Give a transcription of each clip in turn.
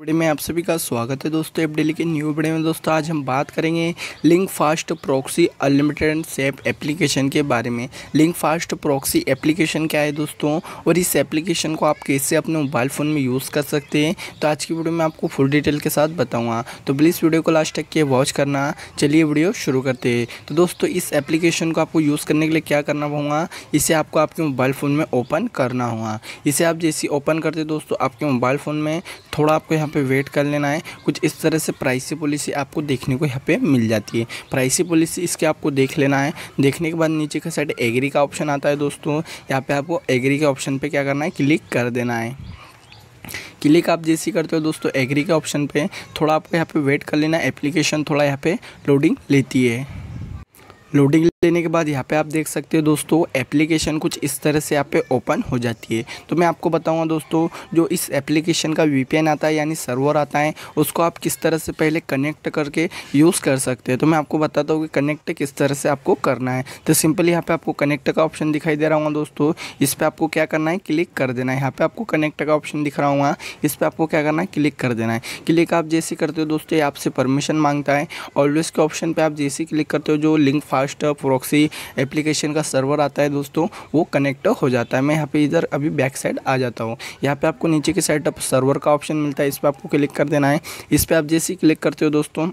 video में आप सभी का स्वागत है दोस्तों एप डेली के न्यू वीडियो में दोस्तों आज हम बात करेंगे link fast proxy unlimited and safe application के बारे में लिंक फास्ट प्रॉक्सी एप्लीकेशन क्या है दोस्तों और इस एप्लीकेशन को आप कैसे अपने मोबाइल फ़ोन में यूज़ कर सकते हैं तो आज की वीडियो में आपको फुल डिटेल के साथ बताऊँगा तो प्लीज़ वीडियो को लास्ट तक के वॉच करना चलिए वीडियो शुरू करते हैं तो दोस्तों इस एप्लीकेशन को आपको यूज़ करने के लिए क्या करना होगा इसे आपको आपके मोबाइल फ़ोन में ओपन करना होगा इसे आप जैसे ओपन करते दोस्तों आपके मोबाइल फ़ोन में थोड़ा आपको यहाँ पे वेट कर लेना है कुछ इस तरह से प्राइसी पॉलिसी आपको देखने को यहाँ पे मिल जाती है प्राइसी पॉलिसी इसके आपको देख लेना है देखने के बाद नीचे का साइड एग्री का ऑप्शन आता है दोस्तों यहाँ पे आपको एग्री के ऑप्शन पे क्या करना है क्लिक कर देना है क्लिक आप जैसे करते हो दोस्तों एग्री के ऑप्शन पर थोड़ा आपको यहाँ पर वेट कर लेना है एप्लीकेशन थोड़ा यहाँ पर लोडिंग लेती है लोडिंग लेने के बाद यहाँ पे आप देख सकते हो दोस्तों एप्लीकेशन कुछ इस तरह से यहाँ पे ओपन हो जाती है तो मैं आपको बताऊँगा दोस्तों जो इस एप्लीकेशन का वीपीएन आता है यानी सर्वर आता है उसको आप किस तरह से पहले कनेक्ट करके यूज़ कर सकते हैं तो मैं आपको बताता हूँ कि कनेक्ट किस तरह से आपको करना है तो सिंपली यहाँ पर आपको कनेक्ट का ऑप्शन दिखाई दे रहा हूँ दोस्तों इस पर आपको क्या करना है क्लिक कर देना है यहाँ पर आपको कनेक्ट का ऑप्शन दिख रहा हूँ इस पर आपको क्या करना है क्लिक कर देना है क्लिक आप जैसे करते हो दोस्तों ये आपसे परमिशन मांगता है ऑलवेज के ऑप्शन पर आप जैसे क्लिक करते हो जो लिंक फास्ट प्रॉक्सी एप्लीकेशन का सर्वर आता है दोस्तों वो कनेक्ट हो जाता है मैं यहाँ पे इधर अभी बैक साइड आ जाता हूँ यहाँ पे आपको नीचे की साइड सर्वर का ऑप्शन मिलता है इस पर आपको क्लिक कर देना है इस पर आप जैसे ही क्लिक करते हो दोस्तों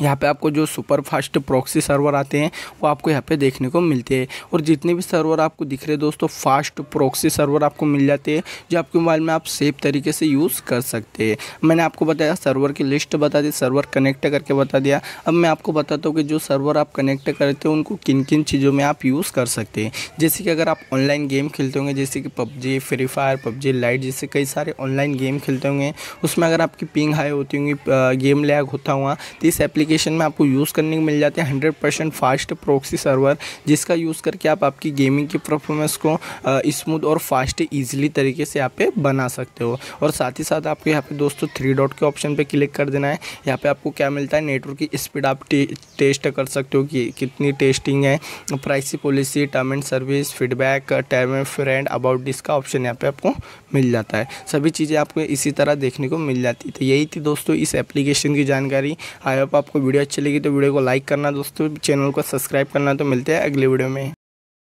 यहाँ पे आपको जो सुपर फास्ट प्रॉक्सी सर्वर आते हैं वो आपको यहाँ पे देखने को मिलते हैं और जितने भी सर्वर आपको दिख रहे दोस्तों फास्ट प्रॉक्सी सर्वर आपको मिल जाते हैं जो आपके मोबाइल में आप सेफ तरीके से यूज़ कर सकते हैं मैंने आपको बताया सर्वर की लिस्ट बता दी सर्वर कनेक्ट करके बता दिया अब मैं आपको बताता हूँ कि जो सर्वर आप कनेक्ट करते हो उनको किन किन चीज़ों में आप यूज़ कर सकते हैं जैसे कि अगर आप ऑनलाइन गेम खेलते होंगे जैसे कि PUBG Free Fire PUBG Lite जैसे कई सारे ऑनलाइन गेम खेलते होंगे उसमें अगर आपकी पिंग हाई होती होंगी गेम लैग होता हुआ तो इस एप्लीकेशन एप्लीकेशन में आपको यूज़ करने को मिल जाते हैं hundred percent fast proxy server जिसका यूज़ करके आप आपकी गेमिंग की परफॉर्मेंस को स्मूथ और फास्ट ईजिली तरीके से यहाँ पे बना सकते हो और साथ ही साथ आपको यहाँ पे दोस्तों थ्री डॉट के ऑप्शन पे क्लिक कर देना है यहाँ पे आपको क्या मिलता है नेटवर्क की स्पीड आप टे, टेस्ट कर सकते हो कि कितनी टेस्टिंग है privacy policy term and service feedback term and friend about this का ऑप्शन यहाँ पे आपको मिल जाता है सभी चीज़ें आपको इसी तरह देखने को मिल जाती तो यही थी दोस्तों इस एप्लीकेशन की जानकारी आई होप आपको आपको वीडियो अच्छी लगी तो वीडियो को लाइक करना दोस्तों चैनल को सब्सक्राइब करना तो मिलते हैं अगले वीडियो में